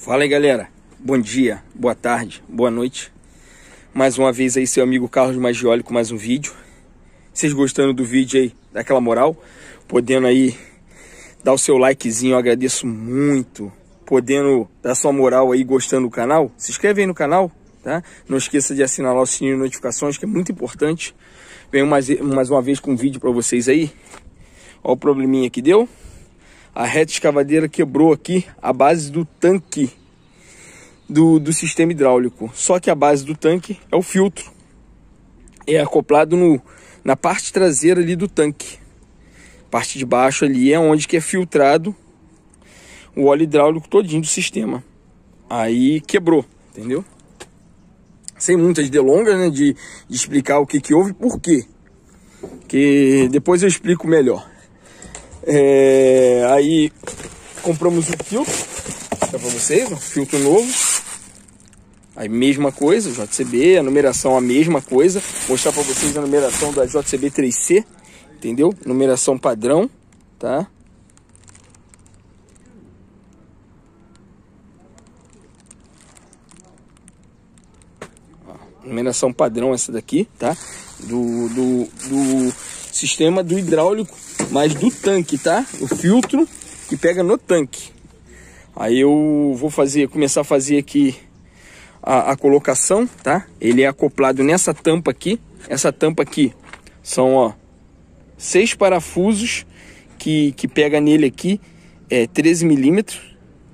Fala aí, galera. Bom dia, boa tarde, boa noite. Mais uma vez aí, seu amigo Carlos Maggioli com mais um vídeo. Vocês gostando do vídeo aí, daquela moral? Podendo aí dar o seu likezinho, eu agradeço muito. Podendo dar sua moral aí, gostando do canal, se inscreve aí no canal, tá? Não esqueça de assinar lá o sininho de notificações, que é muito importante. Venho mais, mais uma vez com um vídeo para vocês aí. Olha o probleminha que deu a reta escavadeira quebrou aqui a base do tanque do, do sistema hidráulico. Só que a base do tanque é o filtro. É acoplado no, na parte traseira ali do tanque. Parte de baixo ali é onde que é filtrado o óleo hidráulico todinho do sistema. Aí quebrou, entendeu? Sem muitas delongas, né, de, de explicar o que que houve e por quê. Que depois eu explico melhor. É, aí compramos o filtro para vocês, um filtro novo. Aí mesma coisa, JCB, a numeração a mesma coisa. Vou mostrar para vocês a numeração da JCB 3C, entendeu? Numeração padrão, tá? numeração padrão essa daqui, tá? Do, do, do sistema do hidráulico mas do tanque, tá? O filtro que pega no tanque. Aí eu vou fazer, começar a fazer aqui a, a colocação, tá? Ele é acoplado nessa tampa aqui. Essa tampa aqui são, ó, seis parafusos que, que pega nele aqui, é 13 milímetros.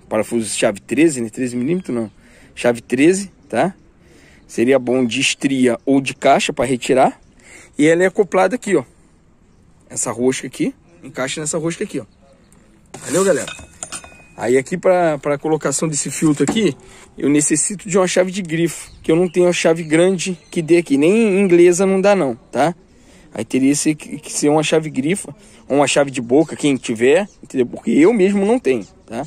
Parafuso chave 13, né? 13 milímetros não. Chave 13, tá? Seria bom de estria ou de caixa para retirar. E ela é acoplada aqui, ó essa rosca aqui, encaixa nessa rosca aqui, ó. Valeu, galera? Aí aqui para a colocação desse filtro aqui, eu necessito de uma chave de grifo, que eu não tenho a chave grande que dê aqui, nem inglesa não dá não, tá? Aí teria que ser uma chave grifa, ou uma chave de boca, quem tiver, entendeu? Porque eu mesmo não tenho, tá?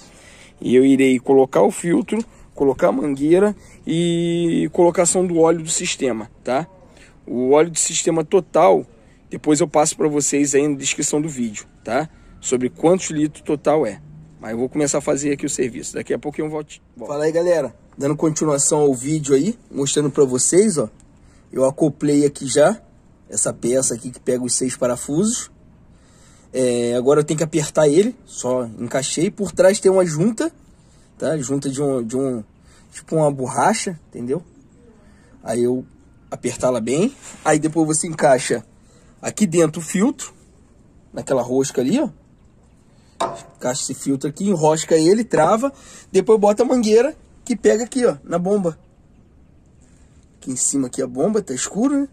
E eu irei colocar o filtro, colocar a mangueira e colocação do óleo do sistema, tá? O óleo do sistema total depois eu passo para vocês aí na descrição do vídeo, tá? Sobre quantos litros total é. Mas eu vou começar a fazer aqui o serviço. Daqui a pouquinho eu volto. Bom. Fala aí, galera. Dando continuação ao vídeo aí, mostrando para vocês, ó. Eu acoplei aqui já essa peça aqui que pega os seis parafusos. É, agora eu tenho que apertar ele, só encaixei. Por trás tem uma junta, tá? Junta de um, de um tipo uma borracha, entendeu? Aí eu apertá ela bem. Aí depois você encaixa Aqui dentro o filtro, naquela rosca ali, ó. Caixa esse filtro aqui, enrosca ele, trava. Depois bota a mangueira que pega aqui, ó, na bomba. Aqui em cima aqui a bomba, tá escuro, né?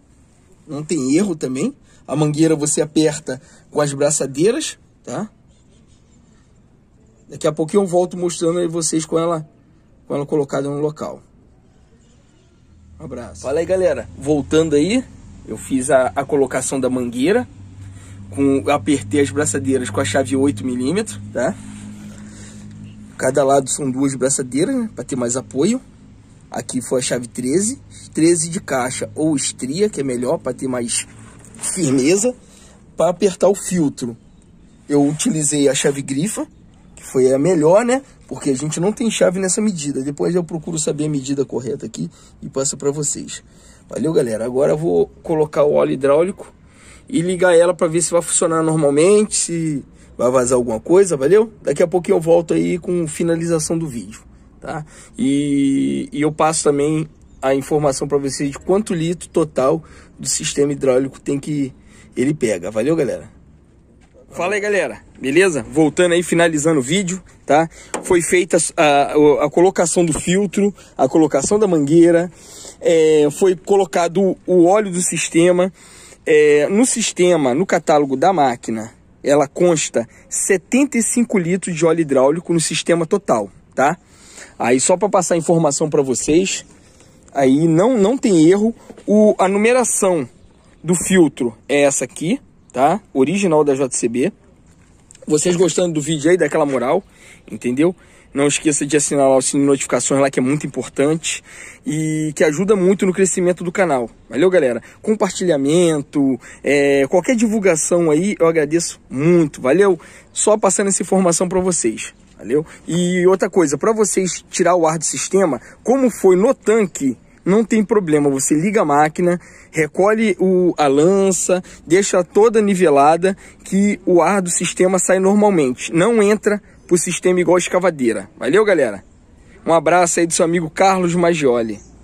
Não tem erro também. A mangueira você aperta com as braçadeiras, tá? Daqui a pouquinho eu volto mostrando aí vocês com ela, com ela colocada no local. Um abraço. Fala aí, galera. Voltando aí, eu fiz a, a colocação da mangueira, com, apertei as braçadeiras com a chave 8mm, tá? Cada lado são duas braçadeiras, né? para ter mais apoio. Aqui foi a chave 13, 13 de caixa ou estria, que é melhor para ter mais firmeza. Para apertar o filtro, eu utilizei a chave grifa, que foi a melhor, né? porque a gente não tem chave nessa medida. Depois eu procuro saber a medida correta aqui e passo para vocês. Valeu, galera. Agora eu vou colocar o óleo hidráulico e ligar ela para ver se vai funcionar normalmente, se vai vazar alguma coisa, valeu? Daqui a pouquinho eu volto aí com finalização do vídeo, tá? E, e eu passo também a informação para vocês de quanto litro total do sistema hidráulico tem que ele pega. Valeu, galera? Fala aí, galera. Beleza? Voltando aí, finalizando o vídeo, tá? Foi feita a, ah, a colocação do filtro, a colocação da mangueira, é, foi colocado o óleo do sistema. É, no sistema, no catálogo da máquina, ela consta 75 litros de óleo hidráulico no sistema total, tá? Aí só para passar informação para vocês, aí não, não tem erro. O, a numeração do filtro é essa aqui, tá? Original da JCB. Vocês gostando do vídeo aí, daquela moral, entendeu? Não esqueça de assinar lá o sininho de notificações lá, que é muito importante e que ajuda muito no crescimento do canal. Valeu, galera? Compartilhamento, é, qualquer divulgação aí, eu agradeço muito. Valeu? Só passando essa informação para vocês. Valeu? E outra coisa, para vocês tirar o ar do sistema, como foi no tanque não tem problema. Você liga a máquina, recolhe o, a lança, deixa toda nivelada que o ar do sistema sai normalmente. Não entra pro sistema igual a escavadeira. Valeu, galera? Um abraço aí do seu amigo Carlos Maggioli.